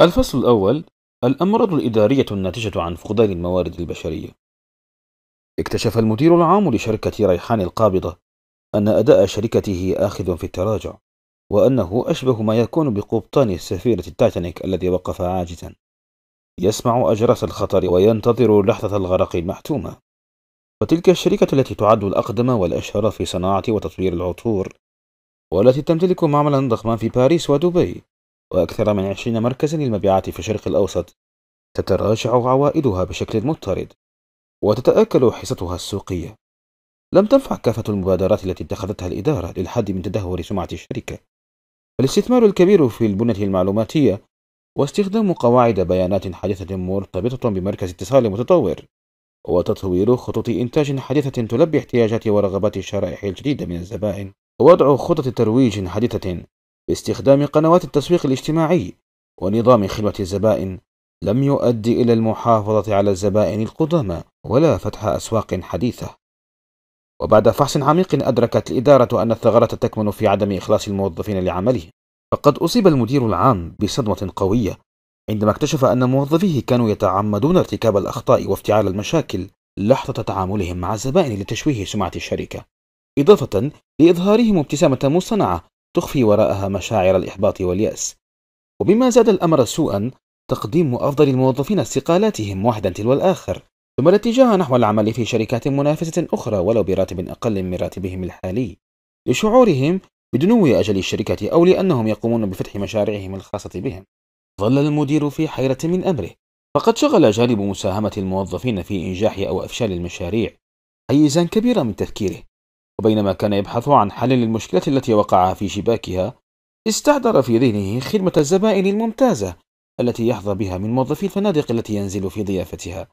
الفصل الأول الأمراض الإدارية الناتجة عن فقدان الموارد البشرية اكتشف المدير العام لشركة ريحان القابضة أن أداء شركته آخذ في التراجع وأنه أشبه ما يكون بقبطان السفيرة التايتانيك الذي وقف عاجزا يسمع أجراس الخطر وينتظر لحظة الغرق المحتومة وتلك الشركة التي تعد الأقدم والأشهر في صناعة وتطوير العطور والتي تمتلك معملا ضخما في باريس ودبي وأكثر من 20 مركزا للمبيعات في الشرق الأوسط تتراجع عوائدها بشكل مضطرد وتتآكل حصتها السوقية لم تنفع كافة المبادرات التي اتخذتها الإدارة للحد من تدهور سمعة الشركة فالاستثمار الكبير في البنة المعلوماتية واستخدام قواعد بيانات حديثة مرتبطة بمركز اتصال متطور وتطوير خطوط إنتاج حديثة تلبي احتياجات ورغبات الشرائح الجديدة من الزبائن ووضع خطط ترويج حديثة باستخدام قنوات التسويق الاجتماعي ونظام خلوة الزبائن لم يؤدي إلى المحافظة على الزبائن القدامى ولا فتح أسواق حديثة. وبعد فحص عميق أدركت الإدارة أن الثغرة تكمن في عدم إخلاص الموظفين لعملهم، فقد أصيب المدير العام بصدمة قوية عندما اكتشف أن موظفيه كانوا يتعمدون ارتكاب الأخطاء وافتعال المشاكل لحظة تعاملهم مع الزبائن لتشويه سمعة الشركة، إضافة لإظهارهم ابتسامة مصطنعة تخفي وراءها مشاعر الإحباط واليأس وبما زاد الأمر سوءا تقديم أفضل الموظفين استقالاتهم واحدا تلو الآخر ثم الاتجاه نحو العمل في شركات منافسة أخرى ولو براتب أقل من راتبهم الحالي لشعورهم بدنو أجل الشركة أو لأنهم يقومون بفتح مشاريعهم الخاصة بهم ظل المدير في حيرة من أمره فقد شغل جانب مساهمة الموظفين في إنجاح أو إفشال المشاريع حيزا كبيرا من تفكيره وبينما كان يبحث عن حل للمشكلة التي وقع في شباكها استحضر في ذهنه خدمة الزبائن الممتازة التي يحظى بها من موظفي الفنادق التي ينزل في ضيافتها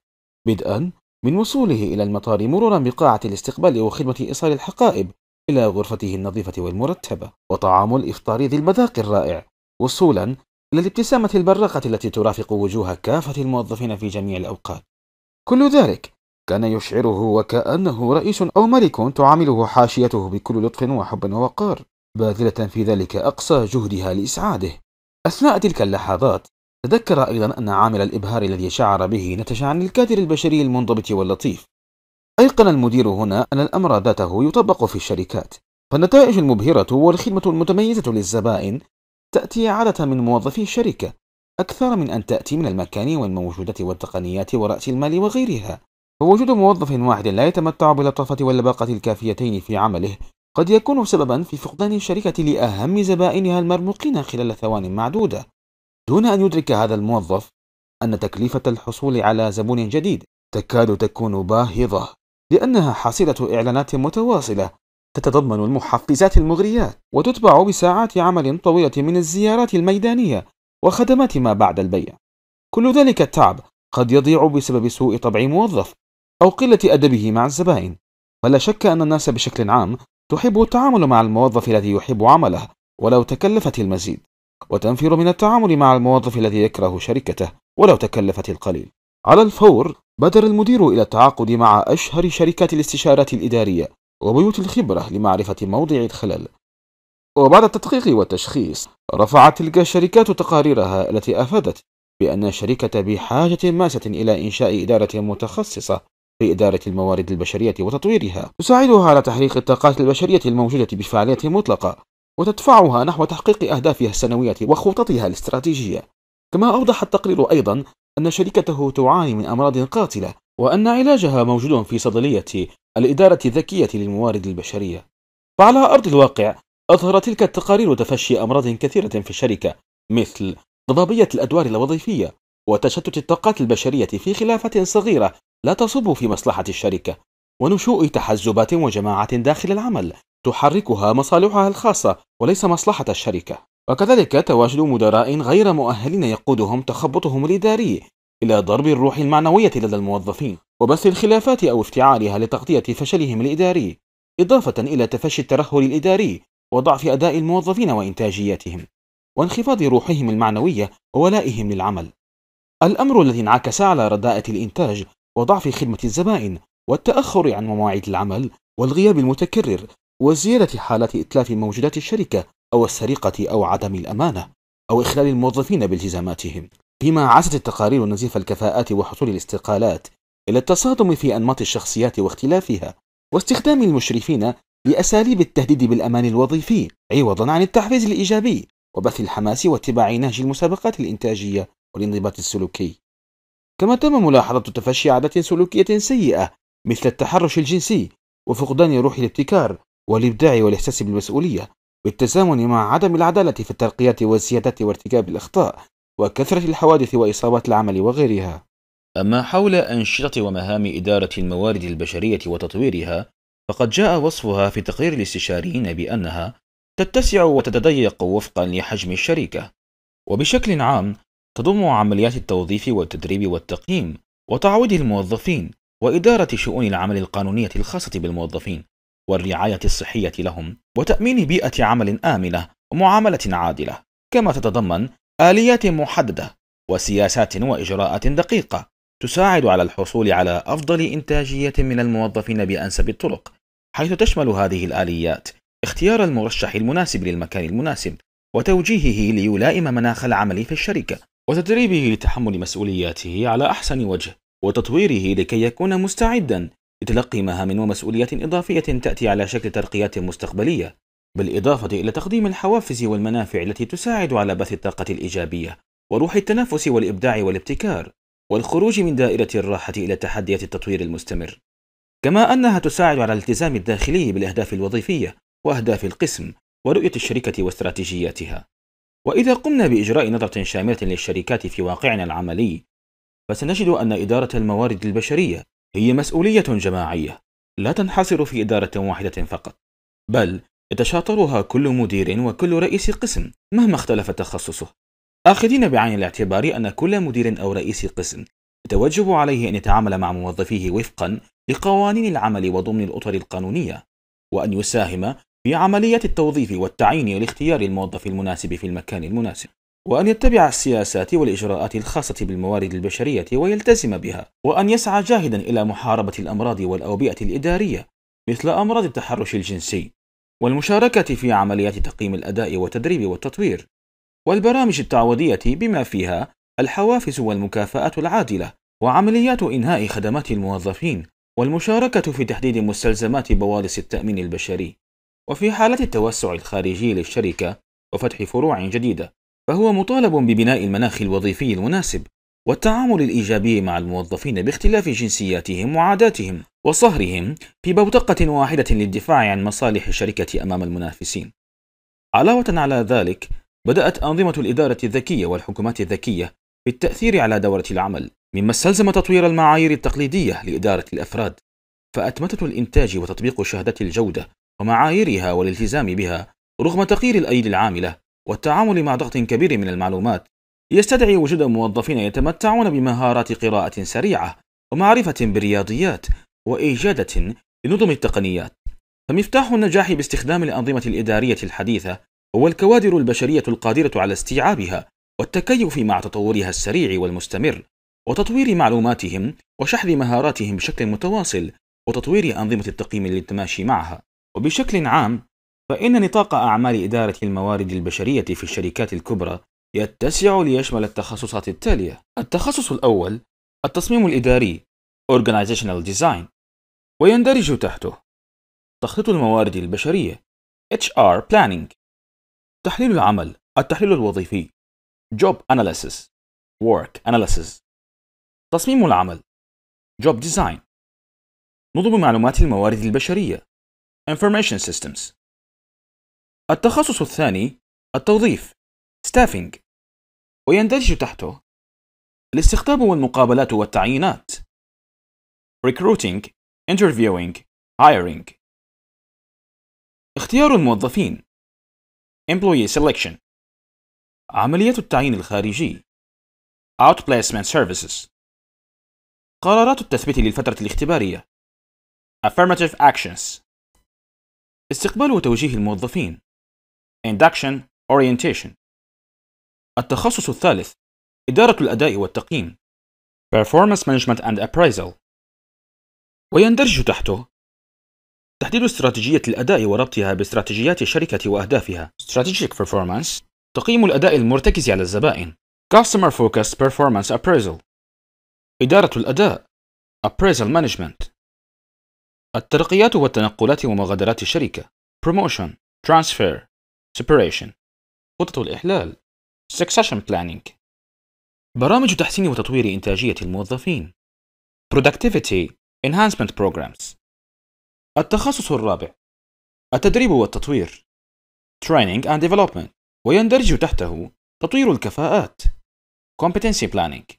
بدءا من وصوله إلى المطار مرورا بقاعة الاستقبال وخدمة إيصال الحقائب إلى غرفته النظيفة والمرتبة وطعام الإفطار ذي المذاق الرائع وصولا إلى الابتسامة البراقة التي ترافق وجوه كافة الموظفين في جميع الأوقات كل ذلك كان يشعره وكأنه رئيس أو ملك تعامله حاشيته بكل لطف وحب ووقار باذلة في ذلك أقصى جهدها لإسعاده أثناء تلك اللحظات تذكر أيضا أن عامل الإبهار الذي شعر به نتج عن الكادر البشري المنضبط واللطيف أيقن المدير هنا أن الأمر ذاته يطبق في الشركات فالنتائج المبهرة والخدمة المتميزة للزبائن تأتي عادة من موظفي الشركة أكثر من أن تأتي من المكان والموجودات والتقنيات ورأس المال وغيرها فوجود موظف واحد لا يتمتع باللطافة واللباقة الكافيتين في عمله قد يكون سببا في فقدان الشركة لأهم زبائنها المرموقين خلال ثوان معدودة دون أن يدرك هذا الموظف أن تكلفة الحصول على زبون جديد تكاد تكون باهظة لأنها حصيلة إعلانات متواصلة تتضمن المحفزات المغريات وتتبع بساعات عمل طويلة من الزيارات الميدانية وخدمات ما بعد البيع كل ذلك التعب قد يضيع بسبب سوء طبع موظف أو قلة أدبه مع الزبائن ولا شك أن الناس بشكل عام تحب التعامل مع الموظف الذي يحب عمله ولو تكلفت المزيد وتنفر من التعامل مع الموظف الذي يكره شركته ولو تكلفت القليل على الفور بادر المدير إلى التعاقد مع أشهر شركات الاستشارات الإدارية وبيوت الخبرة لمعرفة موضع الخلل وبعد التدقيق والتشخيص رفعت تلك الشركات تقاريرها التي أفادت بأن الشركة بحاجة ماسة إلى إنشاء إدارة متخصصة إدارة الموارد البشرية وتطويرها تساعدها على تحقيق الطاقات البشرية الموجودة بفعالية مطلقة وتدفعها نحو تحقيق أهدافها السنوية وخططها الاستراتيجية كما أوضح التقرير أيضا أن شركته تعاني من أمراض قاتلة وأن علاجها موجود في صيدلية الإدارة الذكية للموارد البشرية فعلى أرض الواقع أظهر تلك التقارير تفشي أمراض كثيرة في الشركة مثل ضبابية الأدوار الوظيفية وتشتت الطاقات البشرية في خلافات صغيرة لا تصب في مصلحة الشركة ونشوء تحزبات وجماعات داخل العمل تحركها مصالحها الخاصة وليس مصلحة الشركة وكذلك تواجد مدراء غير مؤهلين يقودهم تخبطهم الإداري إلى ضرب الروح المعنوية لدى الموظفين وبث الخلافات أو افتعالها لتغطية فشلهم الإداري إضافة إلى تفشي الترهل الإداري وضعف أداء الموظفين وإنتاجيتهم وانخفاض روحهم المعنوية وولائهم للعمل الأمر الذي انعكس على رداءة الإنتاج وضعف خدمة الزبائن والتأخر عن مواعيد العمل والغياب المتكرر وزيادة حالات إتلاف موجودات الشركة أو السرقة أو عدم الأمانة أو إخلال الموظفين بالتزاماتهم فيما عزت التقارير نزيف الكفاءات وحصول الاستقالات إلى التصادم في أنماط الشخصيات واختلافها واستخدام المشرفين لأساليب التهديد بالأمان الوظيفي عوضا عن التحفيز الإيجابي وبث الحماس واتباع نهج المسابقات الإنتاجية والانضباط السلوكي كما تم ملاحظة تفشي عادات سلوكية سيئة مثل التحرش الجنسي وفقدان روح الابتكار والإبداع والإحساس بالمسؤولية بالتزامن مع عدم العدالة في الترقيات والسيادة وارتكاب الأخطاء وكثرة الحوادث وإصابات العمل وغيرها أما حول أنشطة ومهام إدارة الموارد البشرية وتطويرها فقد جاء وصفها في تقرير الاستشاريين بأنها تتسع وتتضيق وفقا لحجم الشركة وبشكل عام تضم عمليات التوظيف والتدريب والتقييم وتعويض الموظفين وإدارة شؤون العمل القانونية الخاصة بالموظفين والرعاية الصحية لهم وتأمين بيئة عمل آمنة ومعاملة عادلة كما تتضمن آليات محددة وسياسات وإجراءات دقيقة تساعد على الحصول على أفضل إنتاجية من الموظفين بأنسب الطرق حيث تشمل هذه الآليات اختيار المرشح المناسب للمكان المناسب وتوجيهه ليلائم مناخ العمل في الشركة وتدريبه لتحمل مسؤولياته على أحسن وجه وتطويره لكي يكون مستعدا لتلقي مهام ومسؤوليات إضافية تأتي على شكل ترقيات مستقبلية بالإضافة إلى تقديم الحوافز والمنافع التي تساعد على بث الطاقة الإيجابية وروح التنافس والإبداع والابتكار والخروج من دائرة الراحة إلى تحديات التطوير المستمر كما أنها تساعد على الالتزام الداخلي بالأهداف الوظيفية وأهداف القسم ورؤية الشركة واستراتيجياتها وإذا قمنا بإجراء نظرة شاملة للشركات في واقعنا العملي، فسنجد أن إدارة الموارد البشرية هي مسؤولية جماعية، لا تنحصر في إدارة واحدة فقط، بل يتشاطرها كل مدير وكل رئيس قسم مهما اختلف تخصصه، آخذين بعين الاعتبار أن كل مدير أو رئيس قسم يتوجب عليه أن يتعامل مع موظفيه وفقًا لقوانين العمل وضمن الأطر القانونية، وأن يساهم في عملية التوظيف والتعيين لاختيار الموظف المناسب في المكان المناسب وأن يتبع السياسات والإجراءات الخاصة بالموارد البشرية ويلتزم بها وأن يسعى جاهدا إلى محاربة الأمراض والأوبئة الإدارية مثل أمراض التحرش الجنسي والمشاركة في عمليات تقييم الأداء والتدريب والتطوير والبرامج التعويضية بما فيها الحوافز والمكافآت العادلة وعمليات إنهاء خدمات الموظفين والمشاركة في تحديد مستلزمات بوالص التأمين البشري وفي حالة التوسع الخارجي للشركة وفتح فروع جديدة فهو مطالب ببناء المناخ الوظيفي المناسب والتعامل الإيجابي مع الموظفين باختلاف جنسياتهم وعاداتهم وصهرهم في بوتقة واحدة للدفاع عن مصالح الشركة أمام المنافسين. علاوة على ذلك، بدأت أنظمة الإدارة الذكية والحكومات الذكية بالتأثير على دورة العمل، مما استلزم تطوير المعايير التقليدية لإدارة الأفراد. فأتمتة الإنتاج وتطبيق شهادات الجودة ومعاييرها والالتزام بها رغم تقيير الأيدي العاملة والتعامل مع ضغط كبير من المعلومات يستدعي وجود موظفين يتمتعون بمهارات قراءة سريعة ومعرفة بالرياضيات وإيجادة لنظم التقنيات فمفتاح النجاح باستخدام الأنظمة الإدارية الحديثة هو الكوادر البشرية القادرة على استيعابها والتكيف مع تطورها السريع والمستمر وتطوير معلوماتهم وشحذ مهاراتهم بشكل متواصل وتطوير أنظمة التقييم للتماشي معها وبشكل عام فإن نطاق أعمال إدارة الموارد البشرية في الشركات الكبرى يتسع ليشمل التخصصات التالية التخصص الأول التصميم الإداري Organizational Design ويندرج تحته تخطيط الموارد البشرية HR Planning تحليل العمل التحليل الوظيفي Job Analysis Work Analysis تصميم العمل Job Design نظم معلومات الموارد البشرية Information Systems التخصص الثاني التوظيف Staffing ويندرج تحته الاستخدام والمقابلات والتعيينات Recruiting Interviewing Hiring اختيار الموظفين Employee Selection عملية التعيين الخارجي Outplacement Services قرارات التثبيت للفترة الاختبارية Affirmative Actions استقبال وتوجيه الموظفين Induction Orientation التخصص الثالث إدارة الأداء والتقييم Performance Management and Appraisal ويندرج تحته تحديد استراتيجية الأداء وربطها باستراتيجيات الشركة وأهدافها Strategic Performance تقييم الأداء المرتكز على الزبائن Customer Focused Performance Appraisal إدارة الأداء Appraisal Management الترقيات والتنقلات ومغادرات الشركة promotion transfer separation خطط الإحلال succession planning برامج تحسين وتطوير إنتاجية الموظفين productivity enhancement programs التخصص الرابع التدريب والتطوير training and development ويندرج تحته تطوير الكفاءات competency planning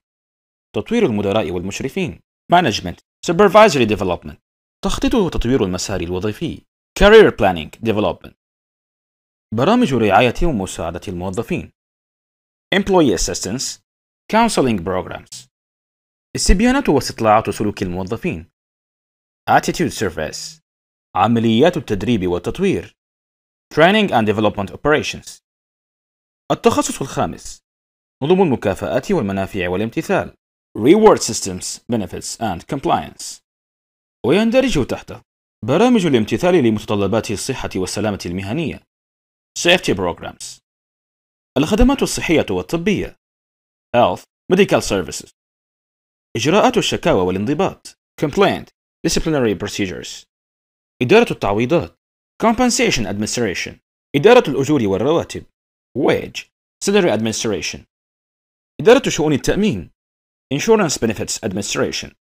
تطوير المدراء والمشرفين management supervisory development تخطيط وتطوير المسار الوظيفي Career Planning Development برامج رعاية ومساعدة الموظفين Employee Assistance Counseling Programs استبيانات واستطلاعات سلوك الموظفين Attitude Surveys عمليات التدريب والتطوير Training and Development Operations التخصص الخامس نظم المكافآت والمنافع والامتثال Reward Systems Benefits and Compliance ويندرج تحته برامج الامتثال لمتطلبات الصحة والسلامة المهنية Safety Programs الخدمات الصحية والطبية Health Medical Services إجراءات الشكاوى والانضباط Complaint Disciplinary Procedures إدارة التعويضات Compensation Administration إدارة الأجور والرواتب Wage Salary Administration إدارة شؤون التأمين Insurance Benefits Administration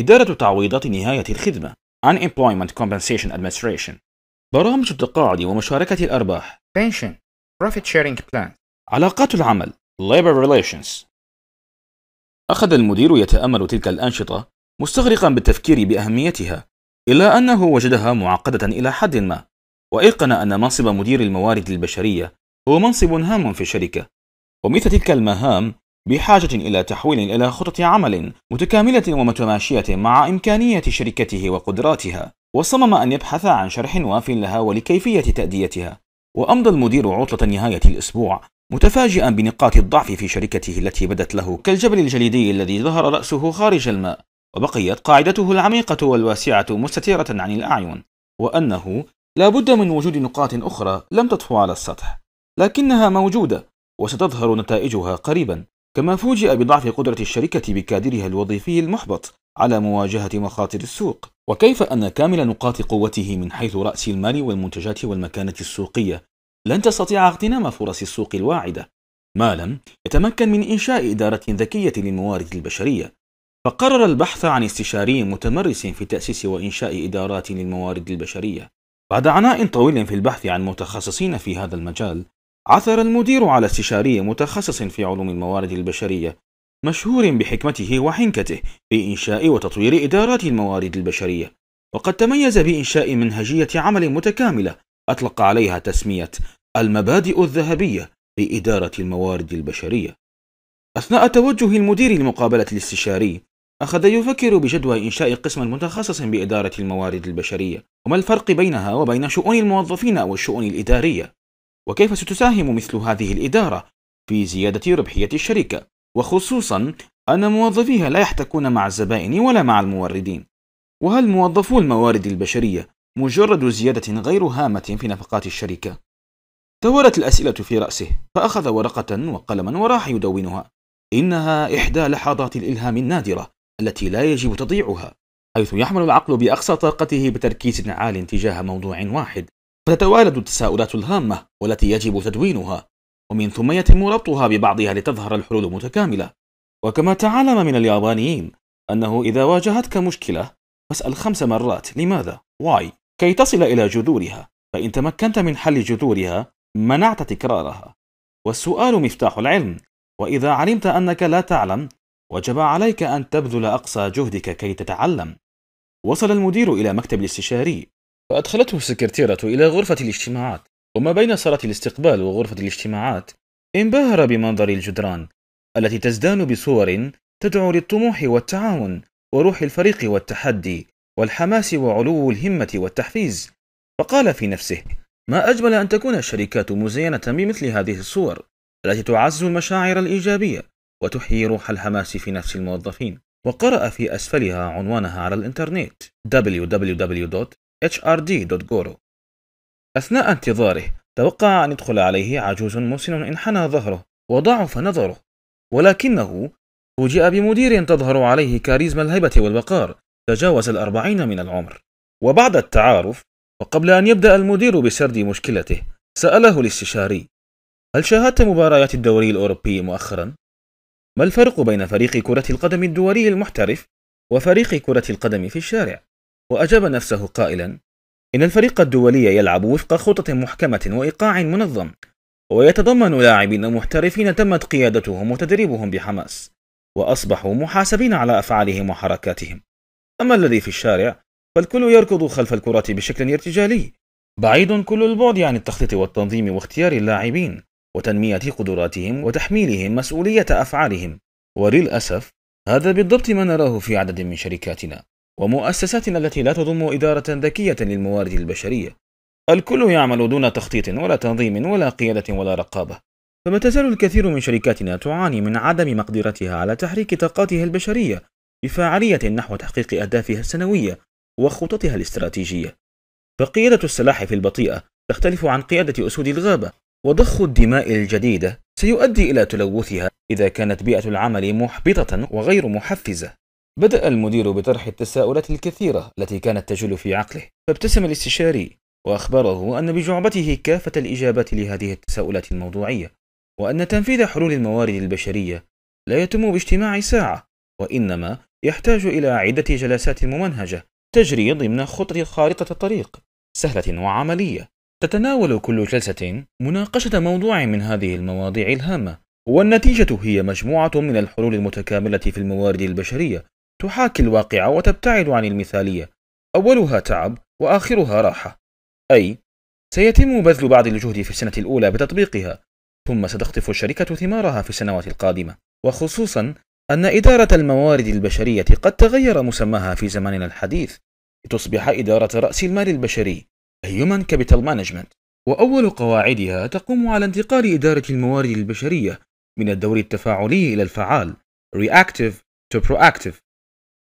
إدارة تعويضات نهاية الخدمة Unemployment Compensation Administration برامج التقاعد ومشاركة الأرباح Pension Profit Sharing Plan علاقات العمل Labor Relations أخذ المدير يتأمل تلك الأنشطة مستغرقا بالتفكير بأهميتها إلا أنه وجدها معقدة إلى حد ما وأيقن أن منصب مدير الموارد البشرية هو منصب هام في الشركة ومثل تلك المهام بحاجة إلى تحويل إلى خطة عمل متكاملة ومتماشية مع إمكانية شركته وقدراتها وصمم أن يبحث عن شرح واف لها ولكيفية تأديتها وأمضى المدير عطلة نهاية الأسبوع متفاجئا بنقاط الضعف في شركته التي بدت له كالجبل الجليدي الذي ظهر رأسه خارج الماء وبقيت قاعدته العميقة والواسعة مستتيرة عن الأعين وأنه لا بد من وجود نقاط أخرى لم تطفو على السطح لكنها موجودة وستظهر نتائجها قريبا كما فوجئ بضعف قدرة الشركة بكادرها الوظيفي المحبط على مواجهة مخاطر السوق وكيف أن كامل نقاط قوته من حيث رأس المال والمنتجات والمكانة السوقية لن تستطيع اغتنام فرص السوق الواعدة ما لم يتمكن من إنشاء إدارة ذكية للموارد البشرية فقرر البحث عن استشاري متمرس في تأسيس وإنشاء إدارات للموارد البشرية بعد عناء طويل في البحث عن متخصصين في هذا المجال عثر المدير على استشاري متخصص في علوم الموارد البشرية مشهور بحكمته وحنكته في إنشاء وتطوير إدارات الموارد البشرية وقد تميز بإنشاء منهجية عمل متكاملة أطلق عليها تسمية المبادئ الذهبية في إدارة الموارد البشرية أثناء توجه المدير لمقابلة الاستشاري أخذ يفكر بجدوى إنشاء قسم متخصص بإدارة الموارد البشرية وما الفرق بينها وبين شؤون الموظفين والشؤون الإدارية وكيف ستساهم مثل هذه الإدارة في زيادة ربحية الشركة وخصوصا أن موظفيها لا يحتكون مع الزبائن ولا مع الموردين وهل موظفو الموارد البشرية مجرد زيادة غير هامة في نفقات الشركة؟ تورت الأسئلة في رأسه فأخذ ورقة وقلما وراح يدونها إنها إحدى لحظات الإلهام النادرة التي لا يجب تضيعها حيث يحمل العقل بأقصى طاقته بتركيز عال تجاه موضوع واحد فتتوالد التساؤلات الهامة والتي يجب تدوينها ومن ثم يتم ربطها ببعضها لتظهر الحلول متكاملة وكما تعلم من اليابانيين أنه إذا واجهتك مشكلة فاسأل خمس مرات لماذا واي كي تصل إلى جذورها فإن تمكنت من حل جذورها منعت تكرارها والسؤال مفتاح العلم وإذا علمت أنك لا تعلم وجب عليك أن تبذل أقصى جهدك كي تتعلم وصل المدير إلى مكتب الاستشاري فأدخلته السكرتيرة إلى غرفة الاجتماعات وما بين صالة الاستقبال وغرفة الاجتماعات انبهر بمنظر الجدران التي تزدان بصور تدعو للطموح والتعاون وروح الفريق والتحدي والحماس وعلو الهمة والتحفيز فقال في نفسه ما أجمل أن تكون الشركات مزينة بمثل هذه الصور التي تعزز المشاعر الإيجابية وتحيي روح الحماس في نفس الموظفين وقرأ في أسفلها عنوانها على الإنترنت www HRD.guru أثناء انتظاره توقع أن يدخل عليه عجوز مسن انحنى ظهره وضعف نظره ولكنه فوجئ بمدير تظهر عليه كاريزما الهيبة والوقار تجاوز الأربعين من العمر وبعد التعارف وقبل أن يبدأ المدير بسرد مشكلته سأله الاستشاري هل شاهدت مباريات الدوري الأوروبي مؤخرا؟ ما الفرق بين فريق كرة القدم الدولي المحترف وفريق كرة القدم في الشارع؟ وأجاب نفسه قائلا إن الفريق الدولي يلعب وفق خطة محكمة وإيقاع منظم ويتضمن لاعبين محترفين تمت قيادتهم وتدريبهم بحماس وأصبحوا محاسبين على أفعالهم وحركاتهم أما الذي في الشارع فالكل يركض خلف الكرة بشكل ارتجالي بعيد كل البعد عن التخطيط والتنظيم واختيار اللاعبين وتنمية قدراتهم وتحميلهم مسؤولية أفعالهم وللأسف هذا بالضبط ما نراه في عدد من شركاتنا ومؤسساتنا التي لا تضم إدارة ذكية للموارد البشرية. الكل يعمل دون تخطيط ولا تنظيم ولا قيادة ولا رقابة. فما تزال الكثير من شركاتنا تعاني من عدم مقدرتها على تحريك طاقاتها البشرية بفاعلية نحو تحقيق أهدافها السنوية وخططها الاستراتيجية. فقيادة السلاحف البطيئة تختلف عن قيادة أسود الغابة، وضخ الدماء الجديدة سيؤدي إلى تلوثها إذا كانت بيئة العمل محبطة وغير محفزة. بدأ المدير بطرح التساؤلات الكثيرة التي كانت تجول في عقله فابتسم الاستشاري وأخبره أن بجعبته كافة الإجابات لهذه التساؤلات الموضوعية وأن تنفيذ حلول الموارد البشرية لا يتم باجتماع ساعة وإنما يحتاج إلى عدة جلسات ممنهجة تجري ضمن خارطة الطريق سهلة وعملية تتناول كل جلسة مناقشة موضوع من هذه المواضيع الهامة والنتيجة هي مجموعة من الحلول المتكاملة في الموارد البشرية تحاكي الواقع وتبتعد عن المثالية أولها تعب وآخرها راحة أي سيتم بذل بعض الجهد في السنة الأولى بتطبيقها ثم ستخطف الشركة ثمارها في السنوات القادمة وخصوصا أن إدارة الموارد البشرية قد تغير مسماها في زماننا الحديث لتصبح إدارة رأس المال البشري Human Capital Management وأول قواعدها تقوم على انتقال إدارة الموارد البشرية من الدور التفاعلي إلى الفعال Reactive to Proactive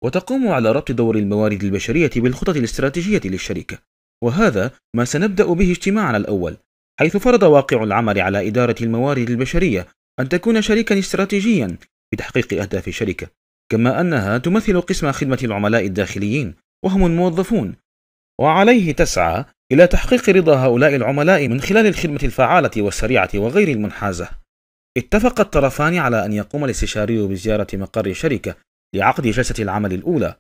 وتقوم على ربط دور الموارد البشرية بالخطط الاستراتيجية للشركة وهذا ما سنبدأ به اجتماعنا الأول حيث فرض واقع العمل على إدارة الموارد البشرية أن تكون شريكا استراتيجيا في تحقيق أهداف الشركة كما أنها تمثل قسم خدمة العملاء الداخليين وهم الموظفون وعليه تسعى إلى تحقيق رضا هؤلاء العملاء من خلال الخدمة الفعالة والسريعة وغير المنحازة اتفق الطرفان على أن يقوم الاستشاري بزيارة مقر الشركة لعقد جلسة العمل الأولى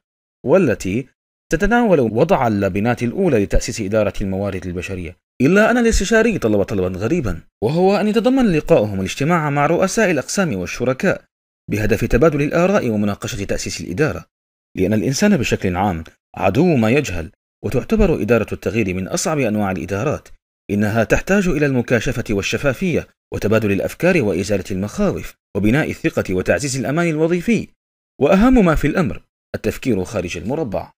والتي تتناول وضع اللبنات الأولى لتأسيس إدارة الموارد البشرية إلا أن الاستشاري طلب طلبا غريبا وهو أن يتضمن لقاؤهم الاجتماع مع رؤساء الأقسام والشركاء بهدف تبادل الآراء ومناقشة تأسيس الإدارة لأن الإنسان بشكل عام عدو ما يجهل وتعتبر إدارة التغيير من أصعب أنواع الإدارات إنها تحتاج إلى المكاشفة والشفافية وتبادل الأفكار وإزالة المخاوف وبناء الثقة وتعزيز الأمان الوظيفي وأهم ما في الأمر التفكير خارج المربع